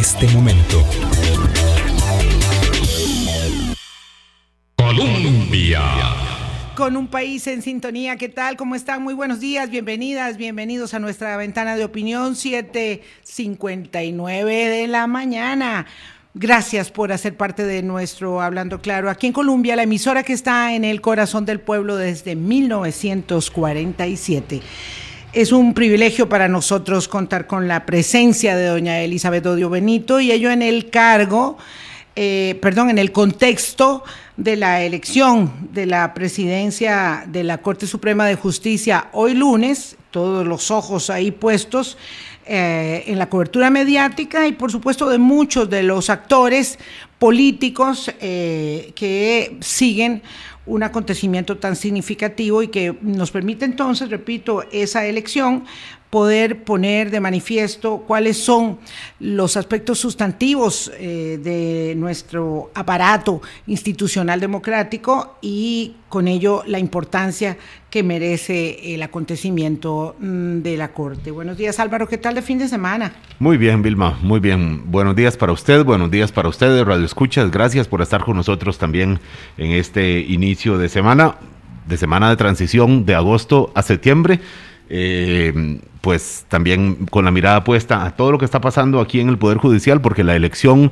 este momento. Colombia. Con un país en sintonía, ¿qué tal? ¿Cómo están? Muy buenos días, bienvenidas, bienvenidos a nuestra ventana de opinión 7.59 de la mañana. Gracias por hacer parte de nuestro Hablando Claro. Aquí en Colombia, la emisora que está en el corazón del pueblo desde 1947. Es un privilegio para nosotros contar con la presencia de doña Elizabeth Odio Benito y ello en el cargo, eh, perdón, en el contexto de la elección de la presidencia de la Corte Suprema de Justicia hoy lunes, todos los ojos ahí puestos eh, en la cobertura mediática y por supuesto de muchos de los actores políticos eh, que siguen un acontecimiento tan significativo y que nos permite entonces, repito, esa elección poder poner de manifiesto cuáles son los aspectos sustantivos eh, de nuestro aparato institucional democrático y con ello la importancia que merece el acontecimiento mm, de la Corte. Buenos días Álvaro, ¿qué tal de fin de semana? Muy bien Vilma, muy bien. Buenos días para usted, buenos días para ustedes, Radio Escuchas, gracias por estar con nosotros también en este inicio de semana, de semana de transición de agosto a septiembre. Eh, pues también con la mirada puesta a todo lo que está pasando aquí en el Poder Judicial, porque la elección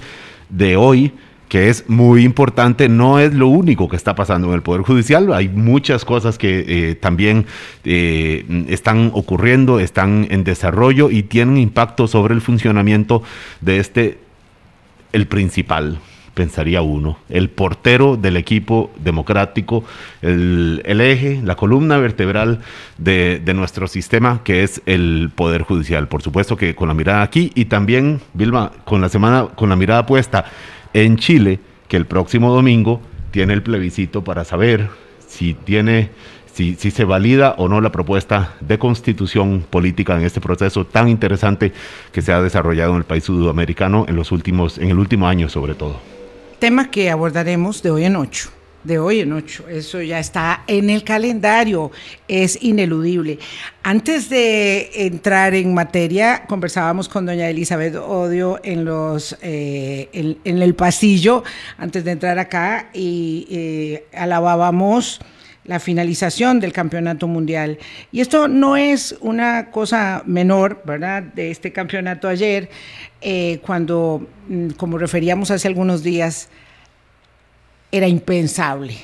de hoy que es muy importante, no es lo único que está pasando en el Poder Judicial, hay muchas cosas que eh, también eh, están ocurriendo, están en desarrollo y tienen impacto sobre el funcionamiento de este, el principal, pensaría uno. El portero del equipo democrático, el, eje, la columna vertebral de, nuestro sistema, que es el Poder Judicial. Por supuesto que con la mirada aquí y también, Vilma, con la semana, con la mirada puesta en Chile, que el próximo domingo tiene el plebiscito para saber si tiene. si se valida o no la propuesta de constitución política en este proceso tan interesante que se ha desarrollado en el país sudamericano en los últimos, en el último año sobre todo tema que abordaremos de hoy en ocho. De hoy en ocho. Eso ya está en el calendario. Es ineludible. Antes de entrar en materia, conversábamos con doña Elizabeth Odio en, los, eh, en, el pasillo, antes de entrar acá, y eh, alabábamos la finalización del campeonato mundial. Y esto no es una cosa menor, ¿verdad? De este campeonato ayer, eh, cuando, mm, como referíamos hace algunos días, era impensable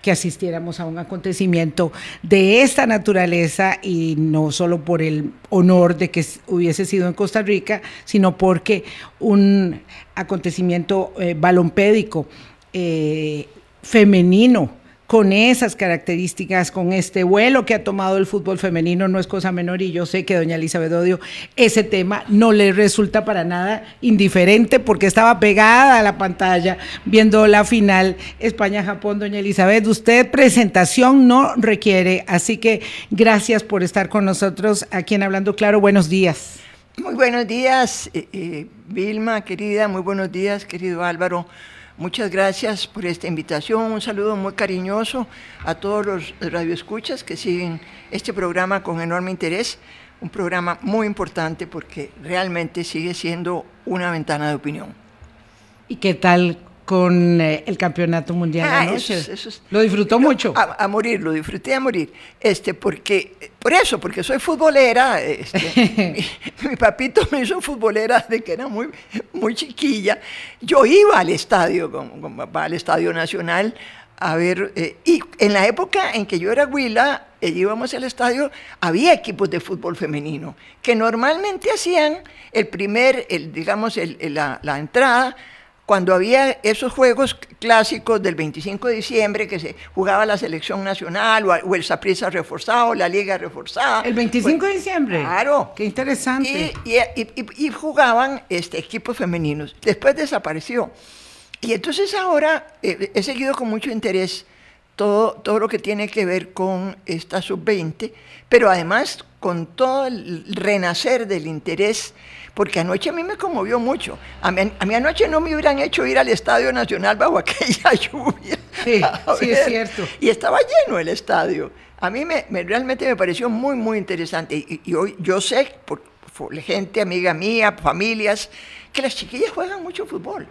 que asistiéramos a un acontecimiento de esta naturaleza y no solo por el honor de que hubiese sido en Costa Rica, sino porque un acontecimiento eh, balompédico eh, femenino con esas características, con este vuelo que ha tomado el fútbol femenino, no es cosa menor y yo sé que doña Elizabeth Odio ese tema no le resulta para nada indiferente porque estaba pegada a la pantalla viendo la final España-Japón, doña Elizabeth. Usted presentación no requiere, así que gracias por estar con nosotros aquí en Hablando Claro. Buenos días. Muy buenos días, eh, eh, Vilma, querida, muy buenos días, querido Álvaro. Muchas gracias por esta invitación. Un saludo muy cariñoso a todos los radioescuchas que siguen este programa con enorme interés. Un programa muy importante porque realmente sigue siendo una ventana de opinión. ¿Y qué tal con eh, el campeonato mundial ah, lo disfrutó mucho. A, morir, lo disfruté a morir. Este, porque, por eso, porque soy futbolera. Este, mi, papito me hizo futbolera ...de que era muy, muy chiquilla. Yo iba al estadio con, papá, al Estadio Nacional, a ver, eh, y en la época en que yo era huila, eh, íbamos al estadio, había equipos de fútbol femenino que normalmente hacían el primer, digamos, la entrada cuando había esos juegos clásicos del 25 de diciembre que se jugaba la selección nacional o, el Saprissa reforzado, la liga reforzada. El 25 de pues, diciembre. Claro. Qué interesante. Y, jugaban este, equipos femeninos. Después desapareció. Y entonces ahora eh, he seguido con mucho interés todo, todo lo que tiene que ver con esta sub-20, pero además con todo el renacer del interés porque anoche a mí me conmovió mucho. A mí, anoche no me hubieran hecho ir al Estadio Nacional bajo aquella lluvia. Sí, sí es cierto. Y estaba lleno el estadio. A mí me, realmente me pareció muy, muy interesante. Y, hoy yo sé, por, gente amiga mía, familias, que las chiquillas juegan mucho fútbol.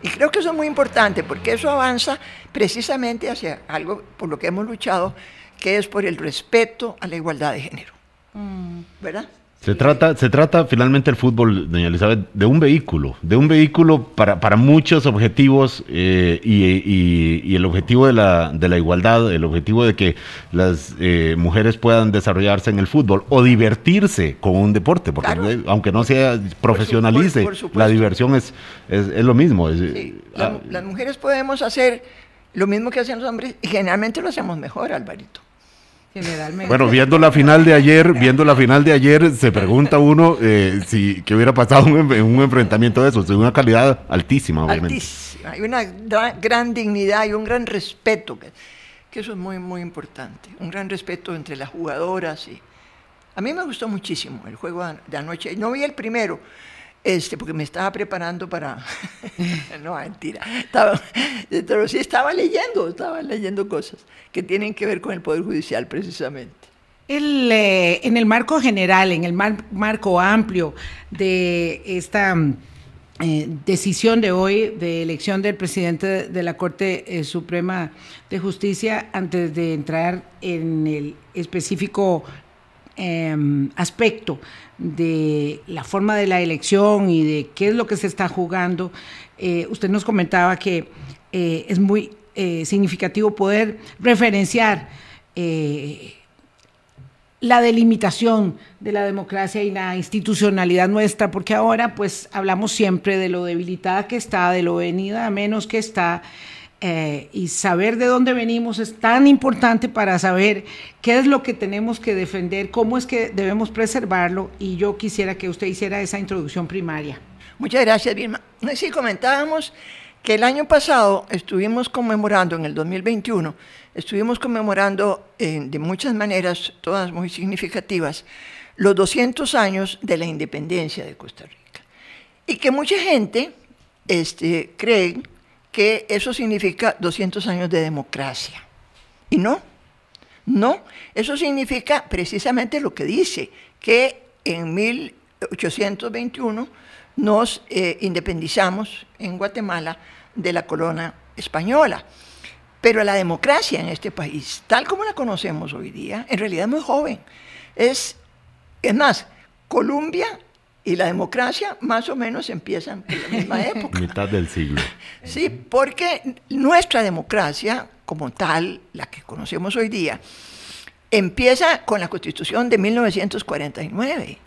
Y creo que eso es muy importante, porque eso avanza precisamente hacia algo por lo que hemos luchado, que es por el respeto a la igualdad de género. Mm. ¿Verdad? Se trata, se trata finalmente el fútbol, doña Elizabeth, de un vehículo, de un vehículo para, para muchos objetivos eh, y, el objetivo de la, de la, igualdad, el objetivo de que las eh, mujeres puedan desarrollarse en el fútbol o divertirse con un deporte, porque eh, aunque no sea profesionalice, la diversión es, es, lo mismo. sí. Ah, las mujeres podemos hacer lo mismo que hacen los hombres y generalmente lo hacemos mejor, Alvarito. Bueno, viendo la final de ayer, viendo la final de ayer, se pregunta uno eh, si qué hubiera pasado en un, enfrentamiento de eso, de una calidad altísima, obviamente. Altísima, y una gran dignidad y un gran respeto, que, eso es muy, muy importante, un gran respeto entre las jugadoras. A mí me gustó muchísimo el juego de anoche, no vi el primero, este, porque me estaba preparando para... no, mentira. pero sí estaba leyendo, estaba leyendo cosas que tienen que ver con el Poder Judicial precisamente. Eh, en el marco general, en el marco amplio de esta mm, eh, decisión de hoy de elección del presidente de la Corte eh, Suprema de Justicia, antes de entrar en el específico em, aspecto de la forma de la elección y de qué es lo que se está jugando. Eh, usted nos comentaba que eh, es muy eh, significativo poder referenciar la delimitación de la democracia y la institucionalidad nuestra, porque ahora pues hablamos siempre de lo debilitada que está, de lo venida a menos que está, eh, y saber de dónde venimos es tan importante para saber qué es lo que tenemos que defender, cómo es que debemos preservarlo y yo quisiera que usted hiciera esa introducción primaria. Muchas gracias, Vilma. Sí, comentábamos que el año pasado estuvimos conmemorando, en el 2021, estuvimos conmemorando eh, de muchas maneras, todas muy significativas, los 200 años de la independencia de Costa Rica. Y que mucha gente este, cree que eso significa 200 años de democracia. Y no, no, eso significa precisamente lo que dice, que en 1821 nos eh, independizamos en Guatemala de la corona española. Pero la democracia en este país, tal como la conocemos hoy día, en realidad es muy joven. Es, es más, Colombia y la democracia más o menos empiezan en la misma época. Mitad del siglo. Sí, porque nuestra democracia como tal, la que conocemos hoy día, empieza con la constitución de 1949.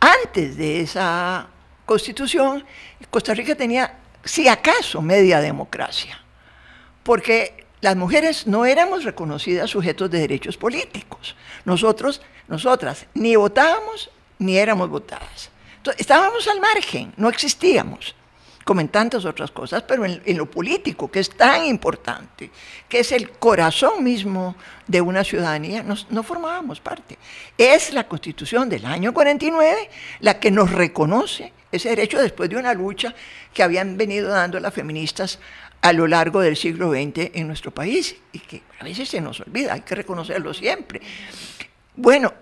Antes de esa constitución, Costa Rica tenía, si acaso, media democracia, porque las mujeres no éramos reconocidas sujetos de derechos políticos. Nosotros, nosotras, ni votábamos ni éramos votadas estábamos al margen, no existíamos, como en tantas otras cosas, pero en, lo político, que es tan importante, que es el corazón mismo de una ciudadanía, no formábamos parte. Es la constitución del año 49 la que nos reconoce ese derecho después de una lucha que habían venido dando las feministas a lo largo del siglo XX en nuestro país y que a veces se nos olvida, hay que reconocerlo siempre. Bueno,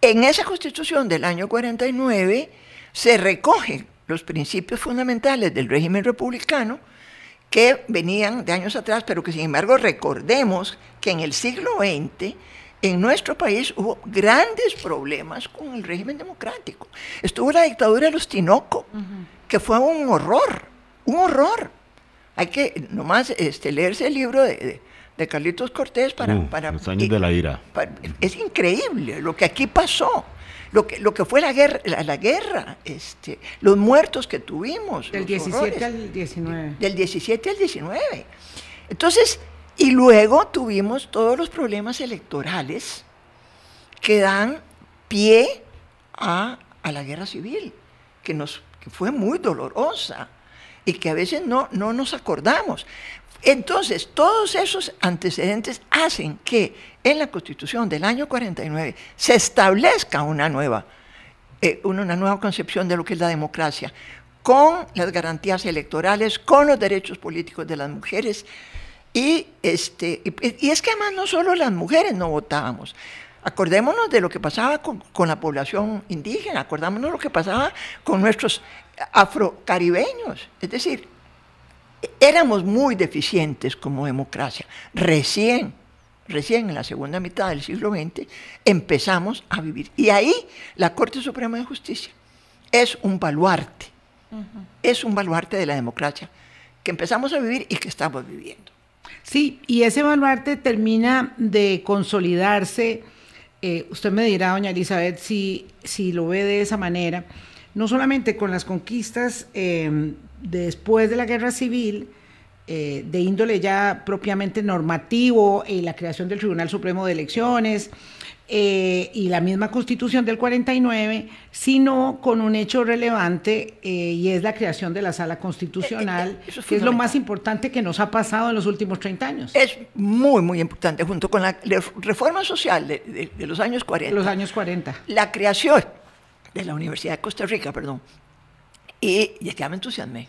en esa constitución del año 49 se recogen los principios fundamentales del régimen republicano que venían de años atrás, pero que sin embargo recordemos que en el siglo XX en nuestro país hubo grandes problemas con el régimen democrático. Estuvo la dictadura de los Tinoco, que fue un horror, un horror. Hay que nomás este, leerse el libro de, Carlitos Cortés para... Uh, los años de la ira. es increíble lo que aquí pasó lo que, lo que fue la guerra, la, guerra este, los muertos que tuvimos. Del 17 al 19. Del 17 al 19. Entonces, y luego tuvimos todos los problemas electorales que dan pie a, la guerra civil, que, nos, fue muy dolorosa y que a veces no, no nos acordamos. Entonces, todos esos antecedentes hacen que en la Constitución del año 49 se establezca una nueva, eh, una nueva concepción de lo que es la democracia, con las garantías electorales, con los derechos políticos de las mujeres. Y, este, es que además no solo las mujeres no votábamos. Acordémonos de lo que pasaba con, con la población indígena, acordémonos de lo que pasaba con nuestros afrocaribeños. Es decir, éramos muy deficientes como democracia. Recién, recién en la segunda mitad del siglo XX empezamos a vivir. Y ahí la Corte Suprema de Justicia es un baluarte, es un baluarte de la democracia que empezamos a vivir y que estamos viviendo. Sí, y ese baluarte termina de consolidarse. Eh, usted me dirá, doña Elizabeth, si, si lo ve de esa manera, no solamente con las conquistas eh, después de la guerra civil, eh, de índole ya propiamente normativo, y la creación del Tribunal Supremo de Elecciones eh, y la misma constitución del 49, sino con un hecho relevante eh, y es la creación de la sala constitucional, que es lo más importante que nos ha pasado en los últimos 30 años. Es muy, muy importante, junto con la reforma social de los años 40. Los años 40. La creación de la Universidad de Costa Rica, perdón, y, ya me entusiasmé.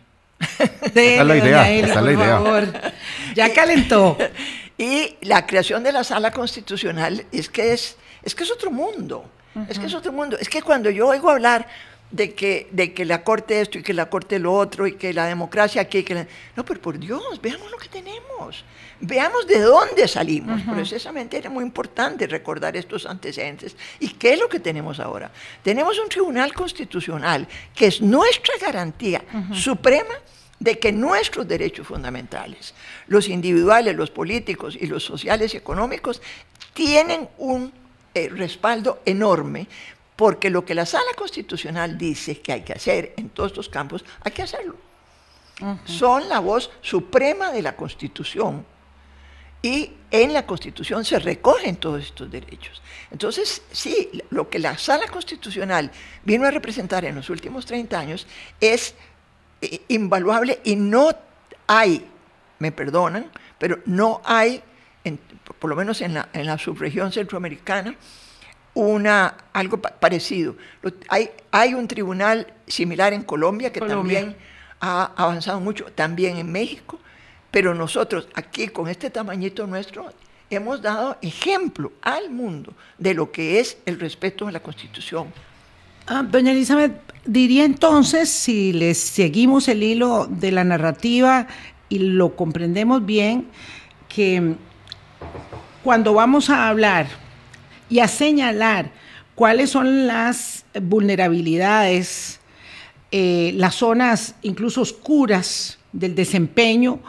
esa la idea, la idea. Favor. Ya calentó. y la creación de la sala constitucional es que es, es, que es otro mundo. Es que es otro mundo. Es que cuando yo oigo hablar de que, de que la corte esto y que la corte lo otro y que la democracia aquí. Que No, pero por Dios, veamos lo que tenemos veamos de dónde salimos. Precisamente era muy importante recordar estos antecedentes. ¿Y qué es lo que tenemos ahora? Tenemos un tribunal constitucional que es nuestra garantía suprema de que nuestros derechos fundamentales, los individuales, los políticos y los sociales y económicos, tienen un eh, respaldo enorme porque lo que la sala constitucional dice que hay que hacer en todos los campos, hay que hacerlo. Son la voz suprema de la Constitución y en la Constitución se recogen todos estos derechos. Entonces, sí, lo que la sala constitucional vino a representar en los últimos 30 años es eh, invaluable y no hay, me perdonan, pero no hay, por lo menos en la, subregión centroamericana, una, algo parecido. hay, hay un tribunal similar en Colombia que también ha avanzado mucho, también en México, pero nosotros aquí con este tamañito nuestro hemos dado ejemplo al mundo de lo que es el respeto a la Constitución. Ah, doña Elizabeth, diría entonces, si le seguimos el hilo de la narrativa y lo comprendemos bien, que cuando vamos a hablar y a señalar cuáles son las vulnerabilidades, eh, las zonas incluso oscuras del desempeño,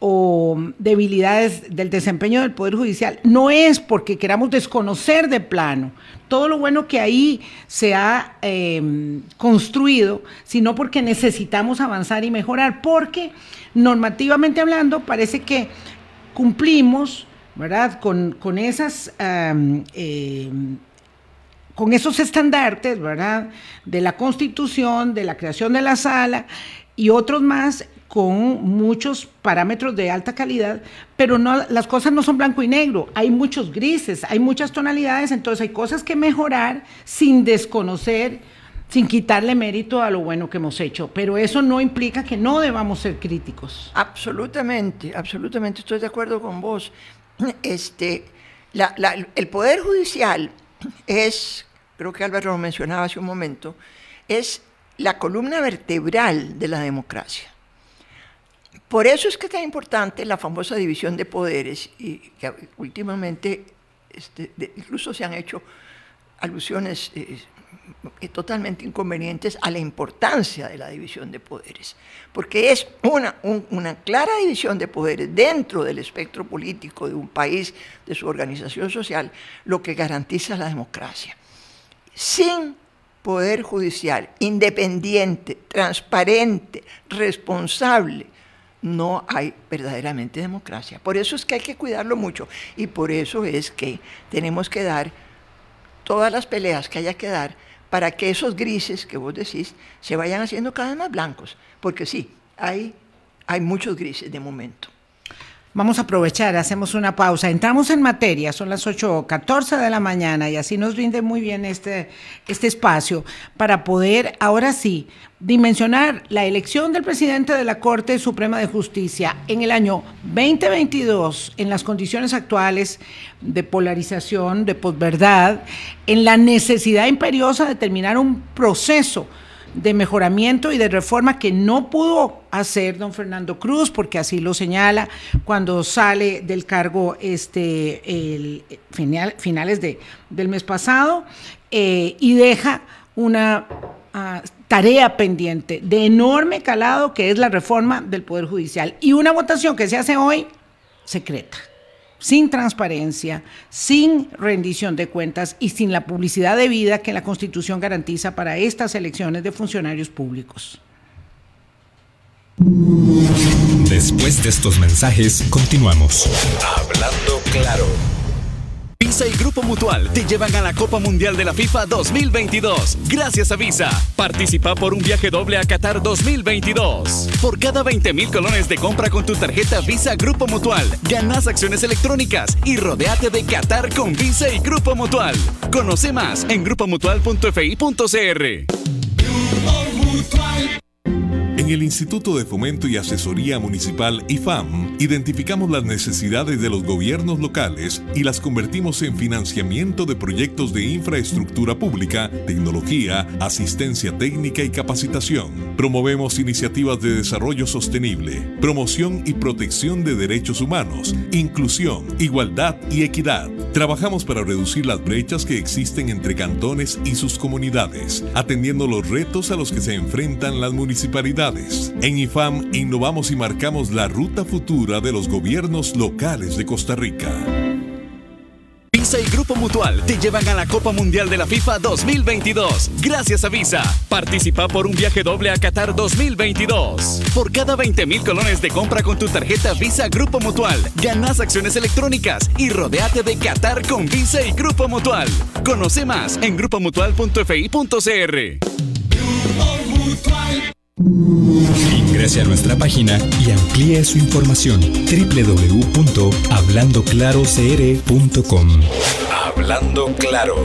o debilidades del desempeño del Poder Judicial. No es porque queramos desconocer de plano todo lo bueno que ahí se ha em, construido, sino porque necesitamos avanzar y mejorar, porque normativamente hablando parece que cumplimos, ¿verdad?, con, esas... Em, em, con esos estandartes, ¿verdad? De la Constitución, de la creación de la sala y otros más, con muchos parámetros de alta calidad, pero no, las cosas no son blanco y negro, hay muchos grises, hay muchas tonalidades, entonces hay cosas que mejorar sin desconocer, sin quitarle mérito a lo bueno que hemos hecho, pero eso no implica que no debamos ser críticos. Absolutamente, absolutamente, estoy de acuerdo con vos. Este, el Poder Judicial es, creo que Álvaro lo mencionaba hace un momento, es la columna vertebral de la democracia. Por eso es que es tan importante la famosa división de poderes y que últimamente este, incluso se han hecho alusiones eh, eh, eh, totalmente inconvenientes a la importancia de la división de poderes, porque es una clara división de poderes dentro del espectro político de un país, de su organización social, lo que garantiza la democracia. Sin poder judicial independiente, transparente, responsable, no hay verdaderamente democracia. Por eso es que hay que cuidarlo mucho y por eso es que tenemos que dar todas las peleas que haya que dar para que esos grises que vos decís se vayan haciendo cada vez más blancos. Porque sí, hay, hay muchos grises de momento. Vamos a aprovechar, hacemos una pausa, entramos en materia, son las 8.14 de la mañana y así nos rinde muy bien este, este espacio para poder, ahora sí, dimensionar la elección del presidente de la Corte Suprema de Justicia en el año 2022, en las condiciones actuales de polarización, de posverdad, en la necesidad imperiosa de terminar un proceso de mejoramiento y de reforma que no pudo hacer don Fernando Cruz, porque así lo señala cuando sale del cargo este, el, final, finales de, del mes pasado, eh, y deja una ah, tarea pendiente de enorme calado que es la reforma del Poder Judicial y una votación que se hace hoy secreta sin transparencia, sin rendición de cuentas y sin la publicidad debida que la Constitución garantiza para estas elecciones de funcionarios públicos. Después de estos mensajes, continuamos. Hablando claro. Visa y Grupo Mutual te llevan a la Copa Mundial de la FIFA 2022. Gracias a Visa. Participa por un viaje doble a Qatar 2022. Por cada 20 mil colones de compra con tu tarjeta Visa Grupo Mutual, ganas acciones electrónicas y rodeate de Qatar con Visa y Grupo Mutual. Conoce más en grupomutual.fi.cr. En el Instituto de Fomento y Asesoría Municipal IFAM, identificamos las necesidades de los gobiernos locales y las convertimos en financiamiento de proyectos de infraestructura pública, tecnología, asistencia técnica y capacitación. Promovemos iniciativas de desarrollo sostenible, promoción y protección de derechos humanos, inclusión, igualdad y equidad. Trabajamos para reducir las brechas que existen entre cantones y sus comunidades, atendiendo los retos a los que se enfrentan las municipalidades en IFAM innovamos y marcamos la ruta futura de los gobiernos locales de Costa Rica. Visa y Grupo Mutual te llevan a la Copa Mundial de la FIFA 2022. Gracias a Visa. Participa por un viaje doble a Qatar 2022. Por cada 20 mil colones de compra con tu tarjeta Visa Grupo Mutual, ganas acciones electrónicas y rodeate de Qatar con Visa y Grupo Mutual. Conoce más en grupomutual.fi.cr. Ingrese a nuestra página y amplíe su información www.hablandoclarocr.com. Hablando Claro.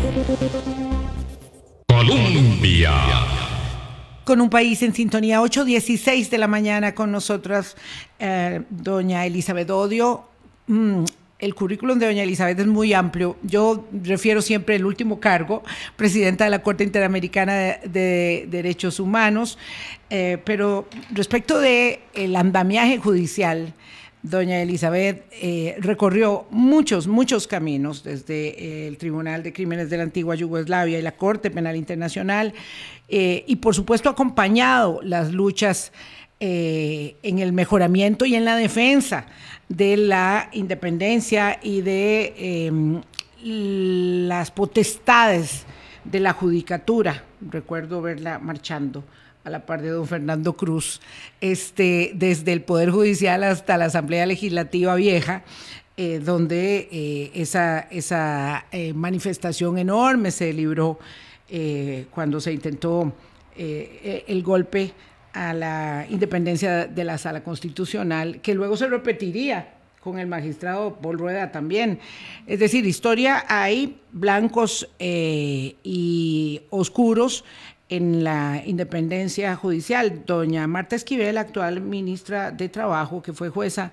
Colombia. Con un país en sintonía, 8.16 de la mañana con nosotras, eh, doña Elizabeth Odio. Mm, el currículum de doña Elizabeth es muy amplio. Yo refiero siempre el último cargo, presidenta de la Corte Interamericana de, Derechos Humanos, eh, pero respecto del andamiaje judicial, doña Elizabeth eh, recorrió muchos, muchos caminos, desde eh, el Tribunal de Crímenes de la Antigua Yugoslavia y la Corte Penal Internacional, y por supuesto acompañado las luchas eh, en el mejoramiento y en la defensa de la independencia y de em, las potestades de la judicatura. Recuerdo verla marchando a la par de don Fernando Cruz, este, desde el Poder Judicial hasta la Asamblea Legislativa Vieja, eh, donde eh, esa, esa manifestación enorme se libró cuando se intentó e, el golpe a la independencia de la sala constitucional, que luego se repetiría con el magistrado Paul Rueda también. Es decir, historia hay blancos eh, y oscuros en la independencia judicial. Doña Marta Esquivel, actual ministra de Trabajo, que fue jueza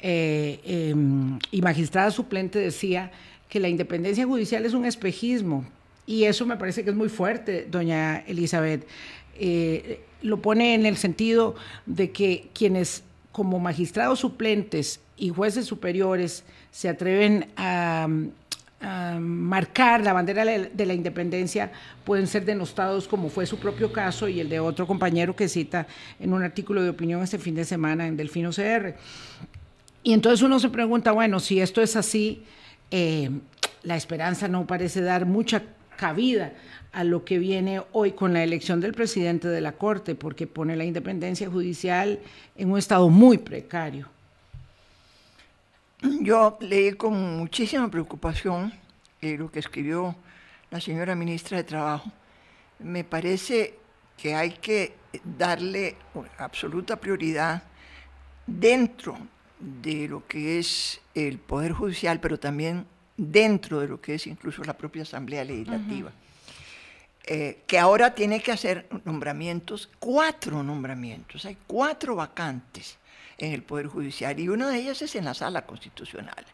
eh, em, y magistrada suplente, decía que la independencia judicial es un espejismo. Y eso me parece que es muy fuerte, doña Elizabeth. Eh, lo pone en el sentido de que quienes como magistrados suplentes y jueces superiores se atreven a, marcar la bandera de la independencia pueden ser denostados como fue su propio caso y el de otro compañero que cita en un artículo de opinión este fin de semana en Delfino CR. Y entonces uno se pregunta, bueno, si esto es así, eh, la esperanza no parece dar mucha cabida a lo que viene hoy con la elección del presidente de la Corte, porque pone la independencia judicial en un estado muy precario. Yo leí con muchísima preocupación eh, lo que escribió la señora ministra de Trabajo. Me parece que hay que darle absoluta prioridad dentro de lo que es el Poder Judicial, pero también dentro de lo que es incluso la propia Asamblea Legislativa. Eh, que ahora tiene que hacer nombramientos, cuatro nombramientos, hay cuatro vacantes en el Poder Judicial y una de ellas es en la Sala Constitucional.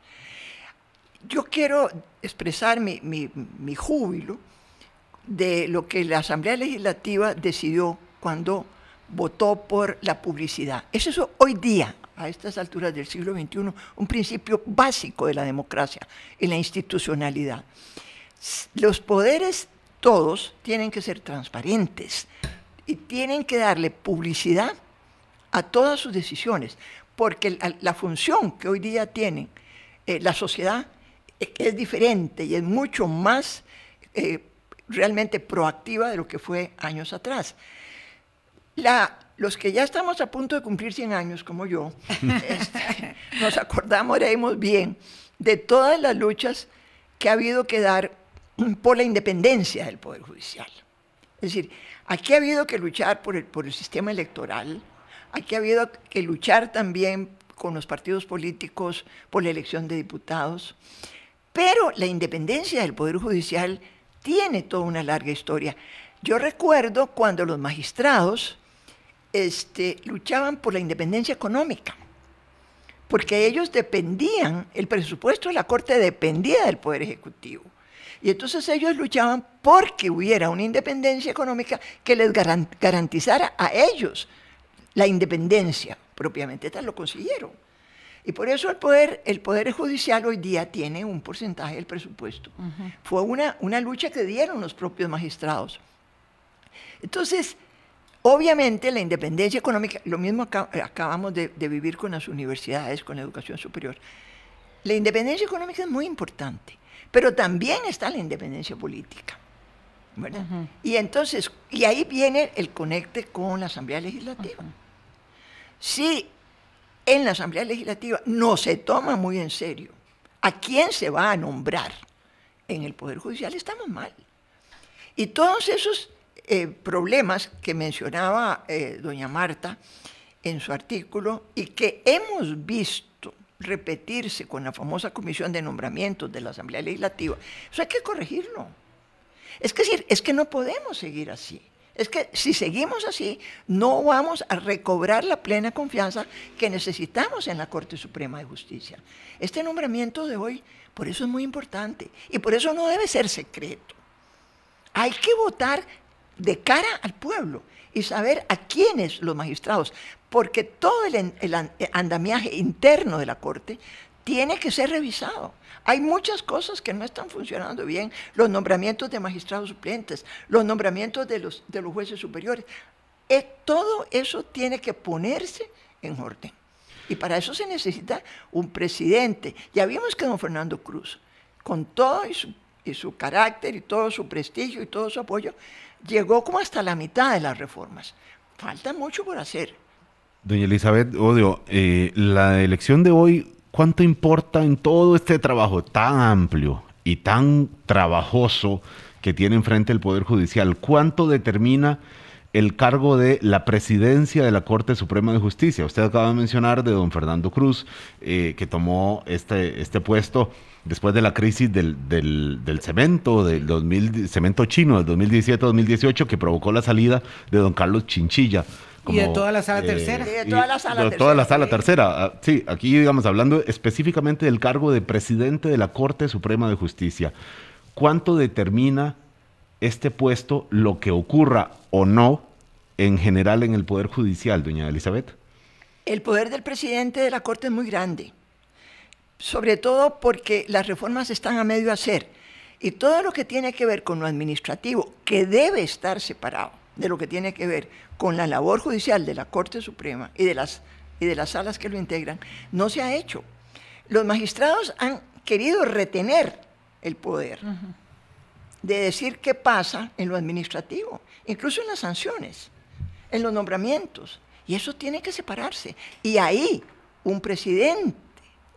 Yo quiero expresar mi, júbilo de lo que la Asamblea Legislativa decidió cuando votó por la publicidad. Eso es hoy día, a estas alturas del siglo XXI, un principio básico de la democracia y la institucionalidad. Los poderes todos tienen que ser transparentes y tienen que darle publicidad a todas sus decisiones, porque la, función que hoy día tienen eh, la sociedad es, diferente y es mucho más eh, realmente proactiva de lo que fue años atrás. los que ya estamos a punto de cumplir 100 años, como yo, este, nos acordamos, bien, de todas las luchas que ha habido que dar por la independencia del Poder Judicial. Es decir, aquí ha habido que luchar por el, sistema electoral, aquí ha habido que luchar también con los partidos políticos por la elección de diputados, pero la independencia del Poder Judicial tiene toda una larga historia. Yo recuerdo cuando los magistrados este, luchaban por la independencia económica, porque ellos dependían, el presupuesto de la Corte dependía del Poder Ejecutivo. Y entonces ellos luchaban porque hubiera una independencia económica que les garantizara a ellos la independencia propiamente tal, lo consiguieron. Y por eso el poder, el poder judicial hoy día tiene un porcentaje del presupuesto. Fue una, una lucha que dieron los propios magistrados. Entonces, Obviamente la independencia económica, lo mismo eh, acabamos de, de, vivir con las universidades, con la educación superior, la independencia económica es muy importante, pero también está la independencia política. ¿verdad? Y entonces, y ahí viene el conecte con la Asamblea Legislativa. Si en la Asamblea Legislativa no se toma muy en serio a quién se va a nombrar en el Poder Judicial, estamos mal. Y todos esos eh, problemas que mencionaba eh, doña Marta en su artículo y que hemos visto repetirse con la famosa comisión de nombramientos de la Asamblea Legislativa. Eso hay que corregirlo. Es que, es que no podemos seguir así. Es que si seguimos así, no vamos a recobrar la plena confianza que necesitamos en la Corte Suprema de Justicia. Este nombramiento de hoy, por eso es muy importante y por eso no debe ser secreto. Hay que votar de cara al pueblo y saber a quiénes los magistrados porque todo el, eh, andamiaje interno de la Corte tiene que ser revisado. Hay muchas cosas que no están funcionando bien, los nombramientos de magistrados suplentes, los nombramientos de los, jueces superiores. Eh, todo eso tiene que ponerse en orden. Y para eso se necesita un presidente. Ya vimos que don Fernando Cruz, con todo y su carácter y todo su prestigio y todo su apoyo, llegó como hasta la mitad de las reformas. Falta mucho por hacer. Doña Elizabeth Odio, eh, la elección de hoy, ¿cuánto importa en todo este trabajo tan amplio y tan trabajoso que tiene enfrente el Poder Judicial? ¿Cuánto determina el cargo de la presidencia de la Corte Suprema de Justicia. Usted acaba de mencionar de don Fernando Cruz, eh, que tomó este, este puesto después de la crisis del, del, cemento, del 2000, cemento chino del 2017-2018, que provocó la salida de don Carlos Chinchilla y de toda la sala eh, tercera. Y de toda la sala tercera. Ah, sí, aquí, digamos, hablando específicamente del cargo de presidente de la Corte Suprema de Justicia. ¿Cuánto determina este puesto lo que ocurra o no en general en el Poder Judicial, doña Elizabeth? El poder del presidente de la Corte es muy grande, sobre todo porque las reformas están a medio hacer y todo lo que tiene que ver con lo administrativo, que debe estar separado de lo que tiene que ver con la labor judicial de la Corte Suprema y de las, y de las salas que lo integran, no se ha hecho. Los magistrados han querido retener el poder de decir qué pasa en lo administrativo, incluso en las sanciones, en los nombramientos. Y eso tiene que separarse. Y ahí un presidente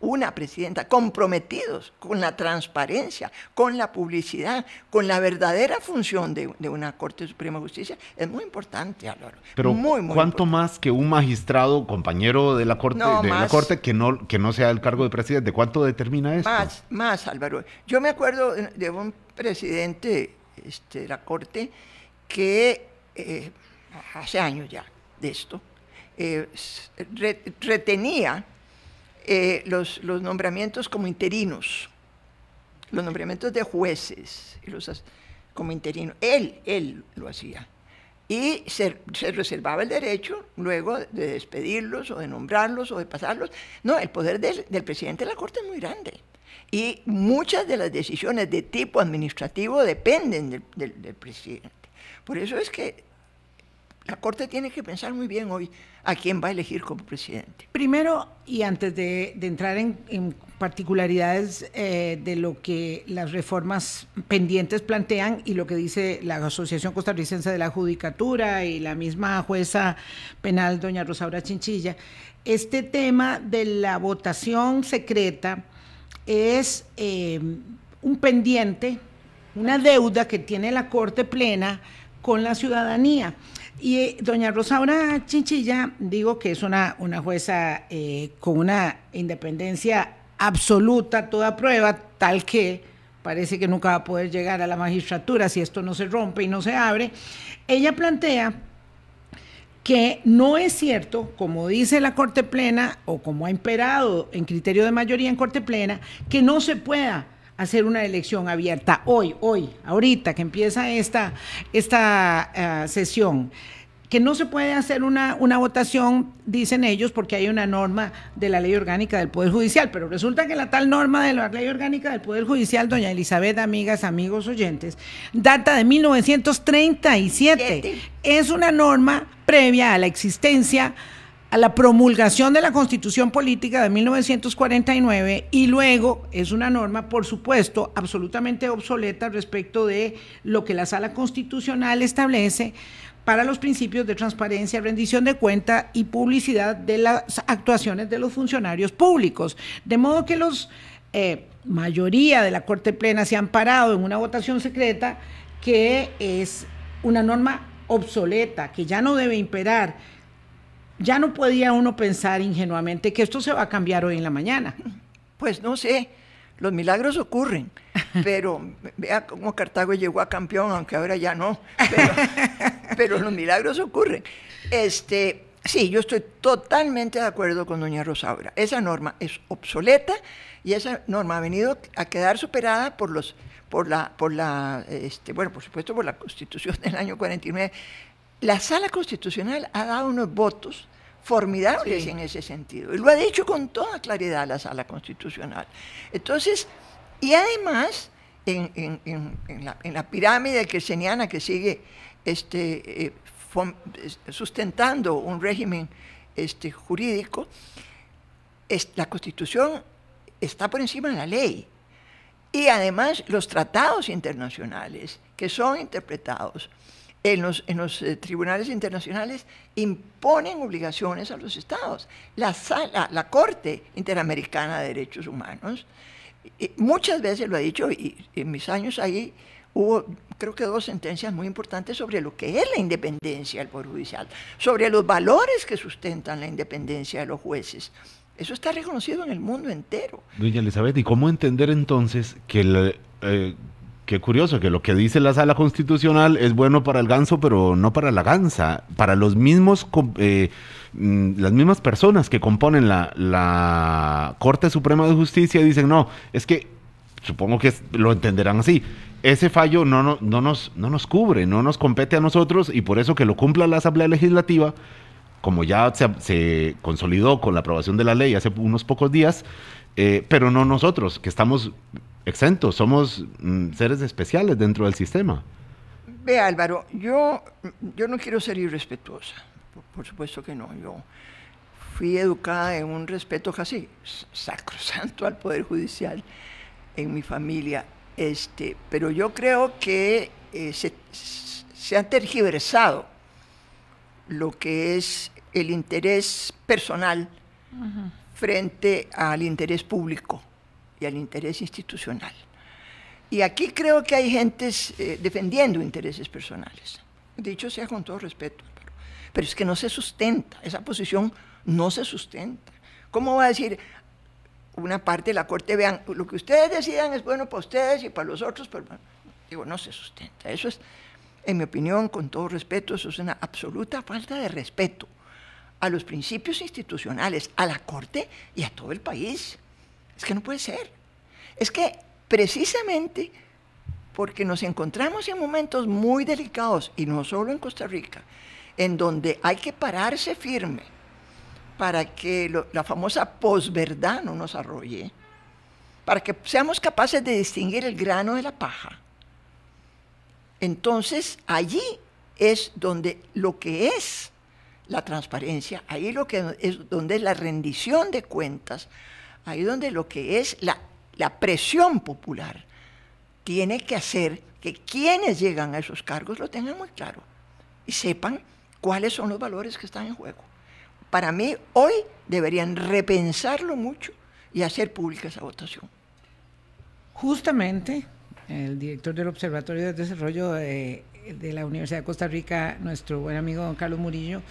una presidenta, comprometidos con la transparencia, con la publicidad, con la verdadera función de, una Corte Suprema de Justicia, es muy importante, Álvaro. Pero muy, ¿cuánto más que un magistrado, compañero de la Corte, que, no, que no sea el cargo de presidente? ¿Cuánto determina esto? Más, más, Álvaro. Yo me acuerdo de un presidente este, de la Corte que eh, hace años ya de esto, eh, retenía eh, los, los, nombramientos como interinos, los nombramientos de jueces los, como interinos. Él, él lo hacía. Y se, reservaba el derecho luego de despedirlos o de nombrarlos o de pasarlos. No, el poder del, del presidente de la Corte es muy grande. Y muchas de las decisiones de tipo administrativo dependen del, del presidente. Por eso es que la Corte tiene que pensar muy bien hoy a quién va a elegir como presidente. Primero, y antes de, entrar en, particularidades eh, de lo que las reformas pendientes plantean y lo que dice la Asociación Costarricense de la Judicatura y la misma jueza penal, doña Rosaura Chinchilla, este tema de la votación secreta es eh, un pendiente, una deuda que tiene la Corte Plena con la ciudadanía. Y eh, doña Rosaura Chinchilla, digo que es una, jueza eh, con una independencia absoluta, toda prueba, tal que parece que nunca va a poder llegar a la magistratura si esto no se rompe y no se abre. Ella plantea que no es cierto, como dice la Corte Plena o como ha imperado en criterio de mayoría en Corte Plena, que no se pueda hacer una elección abierta hoy, hoy, ahorita que empieza esta, esta eh, sesión que no se puede hacer una, una votación, dicen ellos, porque hay una norma de la ley orgánica del Poder Judicial, pero resulta que la tal norma de la ley orgánica del Poder Judicial, doña Elizabeth, amigas, amigos oyentes, data de 1937. Es una norma previa a la existencia a la promulgación de la Constitución Política de 1949 y luego es una norma, por supuesto, absolutamente obsoleta respecto de lo que la Sala Constitucional establece para los principios de transparencia, rendición de cuenta y publicidad de las actuaciones de los funcionarios públicos. De modo que los eh, mayoría de la Corte Plena se han parado en una votación secreta que es una norma obsoleta, que ya no debe imperar ya no podía uno pensar ingenuamente que esto se va a cambiar hoy en la mañana. Pues no sé, los milagros ocurren, pero vea cómo Cartago llegó a campeón, aunque ahora ya no, pero, los milagros ocurren. Este, sí, yo estoy totalmente de acuerdo con doña Rosaura. Esa norma es obsoleta y esa norma ha venido a quedar superada por los por la por la este, bueno, por supuesto por la Constitución del año 49. La Sala Constitucional ha dado unos votos formidables en ese sentido. Y lo ha dicho con toda claridad la sala constitucional. Entonces, y además, en, la, pirámide kerseniana que sigue este, eh, sustentando un régimen este, jurídico, la Constitución está por encima de la ley. Y además los tratados internacionales que son interpretados en los, eh, tribunales internacionales imponen obligaciones a los estados. La la Corte Interamericana de Derechos Humanos, eh, muchas veces lo ha dicho, y en mis años ahí hubo, creo que dos sentencias muy importantes sobre lo que es la independencia del Poder Judicial, sobre los valores que sustentan la independencia de los jueces. Eso está reconocido en el mundo entero. Doña Elizabeth, ¿y cómo entender entonces que el, eh, Qué curioso que lo que dice la sala constitucional es bueno para el ganso, pero no para la gansa, para los mismos eh, mm, las mismas personas que componen la, Corte Suprema de Justicia dicen no, es que supongo que lo entenderán así. Ese fallo no, no, no, nos, no nos cubre, no nos compete a nosotros y por eso que lo cumpla la Asamblea Legislativa, como ya se, consolidó con la aprobación de la ley hace unos pocos días, eh, pero no nosotros, que estamos exentos, somos mm, seres especiales dentro del sistema. Ve Álvaro, yo, yo no quiero ser irrespetuosa, por, supuesto que no, yo fui educada en un respeto casi sacrosanto al Poder Judicial en mi familia, este, pero yo creo que eh, se, ha tergiversado lo que es el interés personal frente al interés público y al interés institucional. Y aquí creo que hay gentes eh, defendiendo intereses personales. Dicho sea con todo respeto, pero, es que no se sustenta, esa posición no se sustenta. ¿Cómo va a decir, una parte de la Corte, vean, lo que ustedes decían es bueno para ustedes y para los otros, pero digo, no se sustenta. Eso es, en mi opinión, con todo respeto, eso es una absoluta falta de respeto a los principios institucionales, a la Corte y a todo el país. Es que no puede ser. Es que precisamente porque nos encontramos en momentos muy delicados, y no solo en Costa Rica, en donde hay que pararse firme para que la famosa posverdad no nos arrolle, para que seamos capaces de distinguir el grano de la paja. Entonces, allí es donde lo que es la transparencia, ahí lo que es donde es la rendición de cuentas, ahí donde lo que es la, presión popular tiene que hacer que quienes llegan a esos cargos lo tengan muy claro y sepan cuáles son los valores que están en juego. Para mí, hoy deberían repensarlo mucho y hacer pública esa votación. Justamente, el director del Observatorio de Desarrollo eh, de, la Universidad de Costa Rica, nuestro buen amigo Carlos Murillo,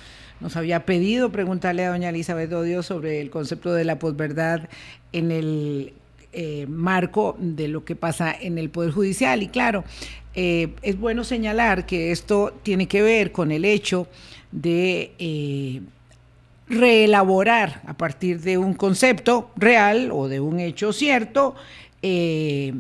nos había pedido preguntarle a doña Elizabeth Odio sobre el concepto de la posverdad en el eh, marco de lo que pasa en el Poder Judicial. Y claro, eh, es bueno señalar que esto tiene que ver con el hecho de... Eh, reelaborar a partir de un concepto real o de un hecho cierto y,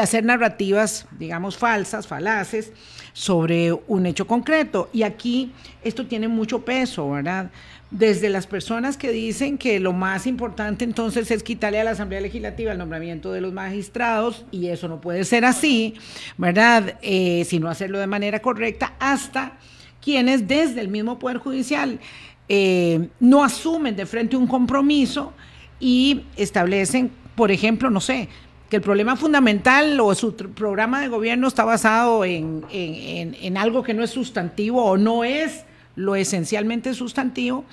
hacer narrativas, digamos, falsas, falaces, sobre un hecho concreto. Y aquí esto tiene mucho peso, ¿verdad? Desde las personas que dicen que lo más importante entonces es quitarle a la Asamblea Legislativa el nombramiento de los magistrados, y eso no puede ser así, ¿verdad? Si eh, sino hacerlo de manera correcta, hasta quienes desde el mismo Poder Judicial eh, no asumen de frente un compromiso y establecen, por ejemplo, no sé, que el problema fundamental o su programa de gobierno está basado en, algo que no es sustantivo o no es lo esencialmente sustantivo,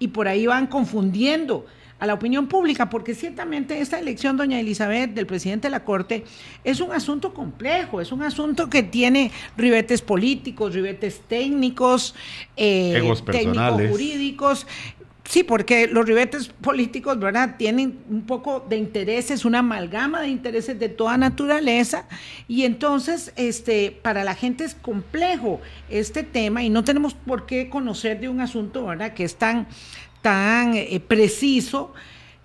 y por ahí van confundiendo a la opinión pública, porque ciertamente esta elección, doña Elizabeth, del presidente de la Corte, es un asunto complejo, es un asunto que tiene ribetes políticos, ribetes técnicos, eh, técnicos jurídicos, Sí, porque los ribetes políticos, ¿verdad? Tienen un poco de intereses, una amalgama de intereses de toda naturaleza y entonces este para la gente es complejo este tema y no tenemos por qué conocer de un asunto, ¿verdad? Que es tan tan eh, preciso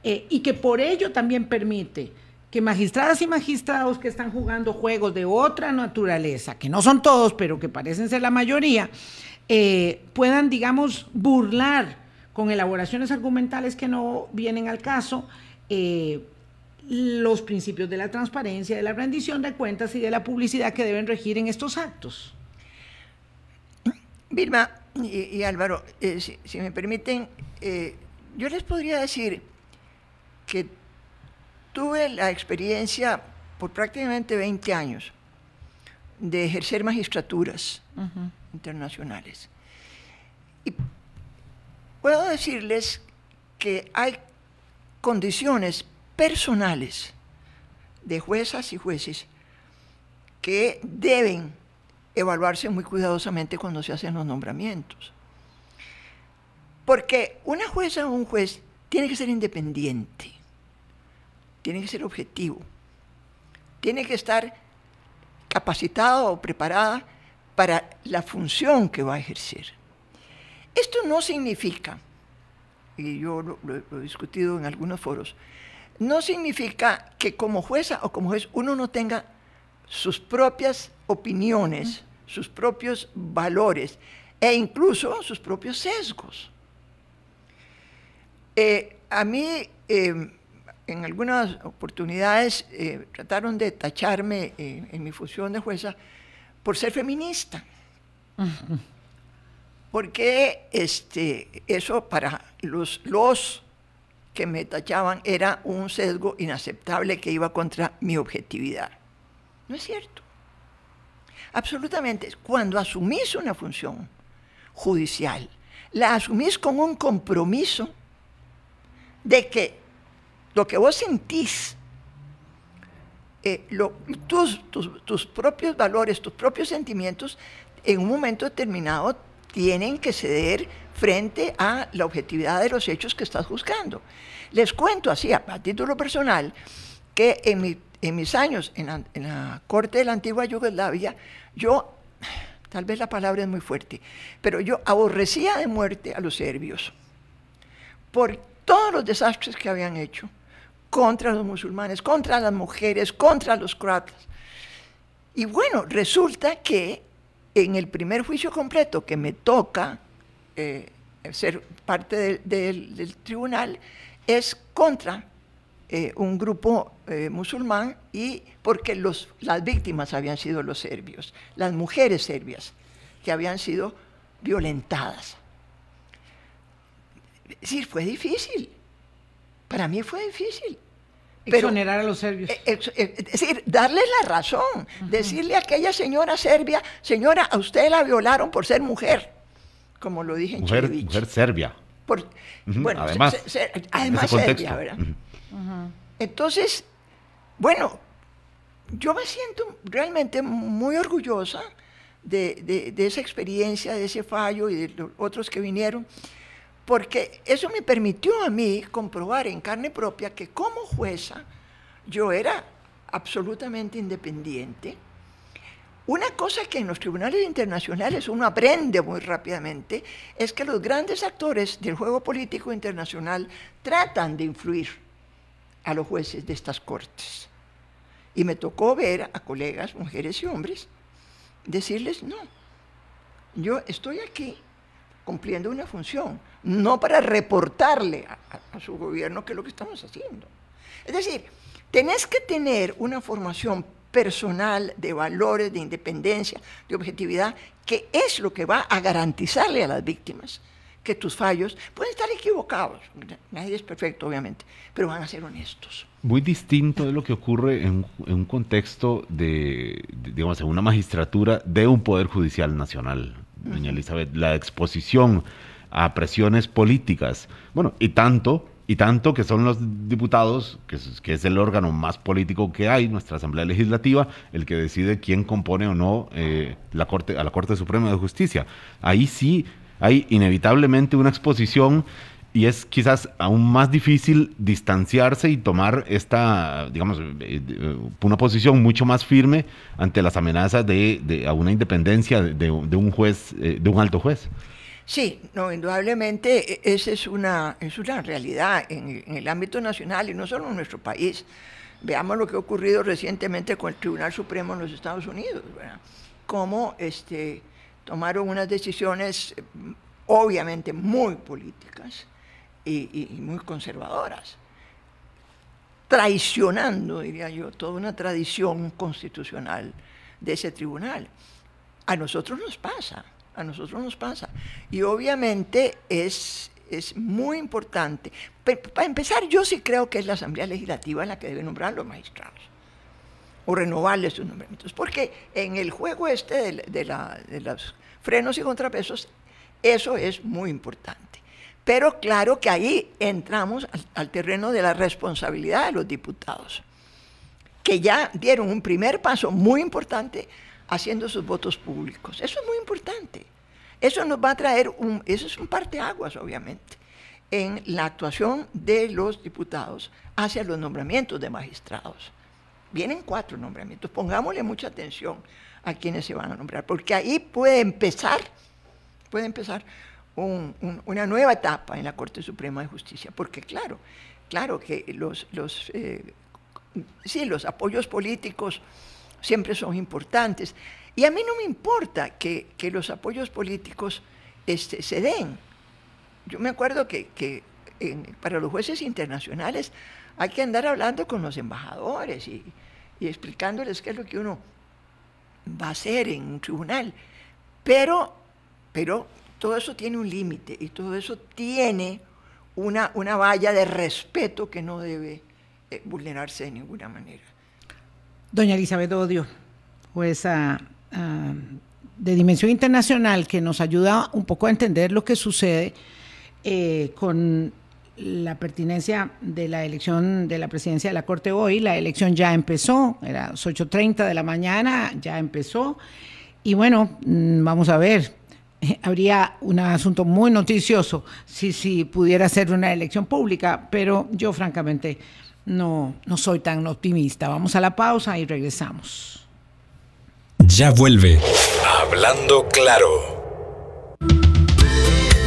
eh, y que por ello también permite que magistradas y magistrados que están jugando juegos de otra naturaleza, que no son todos, pero que parecen ser la mayoría, eh, puedan, digamos, burlar con elaboraciones argumentales que no vienen al caso, eh, los principios de la transparencia, de la rendición de cuentas y de la publicidad que deben regir en estos actos. Vilma y, Álvaro, eh, si, me permiten, eh, yo les podría decir que tuve la experiencia por prácticamente 20 años de ejercer magistraturas internacionales. Y puedo decirles que hay condiciones personales de juezas y jueces que deben evaluarse muy cuidadosamente cuando se hacen los nombramientos. Porque una jueza o un juez tiene que ser independiente, tiene que ser objetivo, tiene que estar capacitado o preparada para la función que va a ejercer. Esto no significa, y yo lo, he discutido en algunos foros, no significa que como jueza o como juez uno no tenga sus propias opiniones, sus propios valores e incluso sus propios sesgos. Eh, a mí, em, en algunas oportunidades, eh, trataron de tacharme eh, en mi función de jueza por ser feminista porque este, eso para los, que me tachaban era un sesgo inaceptable que iba contra mi objetividad. No es cierto. Absolutamente. Cuando asumís una función judicial, la asumís con un compromiso de que lo que vos sentís, eh, tus propios valores, tus propios sentimientos, en un momento determinado tienen que ceder frente a la objetividad de los hechos que estás juzgando. Les cuento así, a, título personal, que en, mis años en la corte de la antigua Yugoslavia, yo, tal vez la palabra es muy fuerte, pero yo aborrecía de muerte a los serbios por todos los desastres que habían hecho contra los musulmanes, contra las mujeres, contra los croatas. Y bueno, resulta que en el primer juicio completo que me toca eh, ser parte del, tribunal es contra eh, un grupo eh, musulmán y porque las víctimas habían sido los serbios, las mujeres serbias que habían sido violentadas. Es decir, fue difícil. Para mí fue difícil. Exonerar a los serbios. Eh, eh, es, decir, darles la razón. Decirle a aquella señora serbia, señora, a usted la violaron por ser mujer, como lo dije en Mujer, mujer serbia. Bueno, además, serbia, ¿verdad? Entonces, bueno, yo me siento realmente muy orgullosa de, de, de esa experiencia, de ese fallo y de los otros que vinieron porque eso me permitió a mí comprobar en carne propia que como jueza yo era absolutamente independiente. Una cosa que en los tribunales internacionales uno aprende muy rápidamente es que los grandes actores del juego político internacional tratan de influir a los jueces de estas cortes. Y me tocó ver a colegas, mujeres y hombres, decirles, no, yo estoy aquí cumpliendo una función, no para reportarle a, su gobierno que es lo que estamos haciendo. Es decir, tenés que tener una formación personal de valores, de independencia, de objetividad, que es lo que va a garantizarle a las víctimas que tus fallos pueden estar equivocados. Nadie es perfecto, obviamente, pero van a ser honestos. Muy distinto de lo que ocurre en, un contexto de, de digamos, en una magistratura de un poder judicial nacional doña Elizabeth, la exposición a presiones políticas. Bueno, y tanto, y tanto que son los diputados, que es, el órgano más político que hay, nuestra Asamblea Legislativa, el que decide quién compone o no eh, la corte, a la Corte Suprema de Justicia. Ahí sí hay inevitablemente una exposición y es quizás aún más difícil distanciarse y tomar esta, digamos, eh, eh, una posición mucho más firme ante las amenazas de, a una independencia de, un juez, eh, de un alto juez. Sí, no, indudablemente e, e, esa es una, es una realidad en, el ámbito nacional y no solo en nuestro país. Veamos lo que ha ocurrido recientemente con el Tribunal Supremo en los Estados Unidos, ¿verdad? Cómo este, tomaron unas decisiones obviamente muy políticas, y, muy conservadoras, traicionando, diría yo, toda una tradición constitucional de ese tribunal. A nosotros nos pasa, a nosotros nos pasa. Y obviamente es, es muy importante. para empezar, yo sí creo que es la Asamblea Legislativa la que debe nombrar los magistrados o renovarles sus nombramientos. Porque en el juego este de los frenos y contrapesos, eso es muy importante. Pero claro que ahí entramos al, terreno de la responsabilidad de los diputados, que ya dieron un primer paso muy importante haciendo sus votos públicos. Eso es muy importante. Eso nos va a traer un, eso es un parteaguas, obviamente, en la actuación de los diputados hacia los nombramientos de magistrados. Vienen cuatro nombramientos. Pongámosle mucha atención a quienes se van a nombrar, porque ahí puede empezar, puede empezar una nueva etapa en la Corte Suprema de Justicia, porque claro, claro que los, los, eh, sí, los apoyos políticos siempre son importantes. Y a mí no me importa que, los apoyos políticos este, se den. Yo me acuerdo que, para los jueces internacionales hay que andar hablando con los embajadores y, y explicándoles qué es lo que uno va a hacer en un tribunal. Pero, pero todo eso tiene un límite y todo eso tiene una, una valla de respeto que no debe eh, vulnerarse de ninguna manera. Doña Elizabeth Odio, jueza ah, de dimensión internacional, que nos ayuda un poco a entender lo que sucede eh, con la pertinencia de la elección de la presidencia de la Corte hoy. La elección ya empezó, era las 8.30 de la mañana, ya empezó. Y bueno, mm, vamos a ver, eh, habría un asunto muy noticioso si, si pudiera ser una elección pública, pero yo francamente no, no soy tan optimista. Vamos a la pausa y regresamos. Ya vuelve. Hablando claro.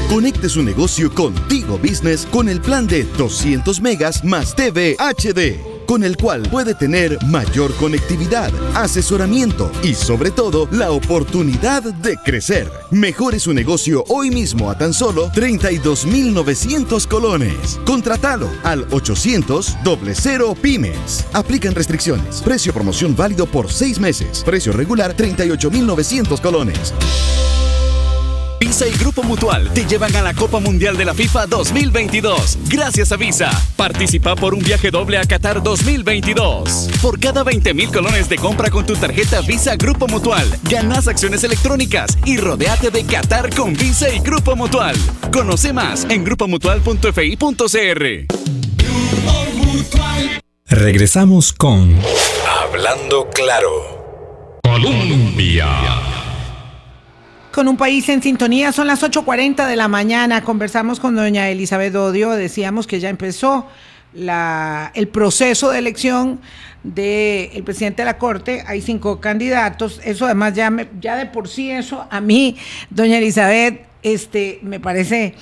Conecte su negocio contigo, business, con el plan de 200 megas más TV HD con el cual puede tener mayor conectividad, asesoramiento y sobre todo la oportunidad de crecer. Mejore su negocio hoy mismo a tan solo 32.900 colones. Contratalo al 800 cero pymes. Aplican restricciones. Precio promoción válido por 6 meses. Precio regular 38.900 colones. Visa y Grupo Mutual te llevan a la Copa Mundial de la FIFA 2022. Gracias a Visa. Participa por un viaje doble a Qatar 2022. Por cada 20 mil colones de compra con tu tarjeta Visa Grupo Mutual, ganas acciones electrónicas y rodeate de Qatar con Visa y Grupo Mutual. Conoce más en grupomutual.fi.cr. Regresamos con Hablando Claro. Colombia. Con un país en sintonía, son las 8.40 de la mañana. Conversamos con doña Elizabeth Odio, decíamos que ya empezó el proceso de elección del presidente de la Corte, hay cinco candidatos, eso además ya, ya de por sí eso a mí, doña Elizabeth, este, me parece,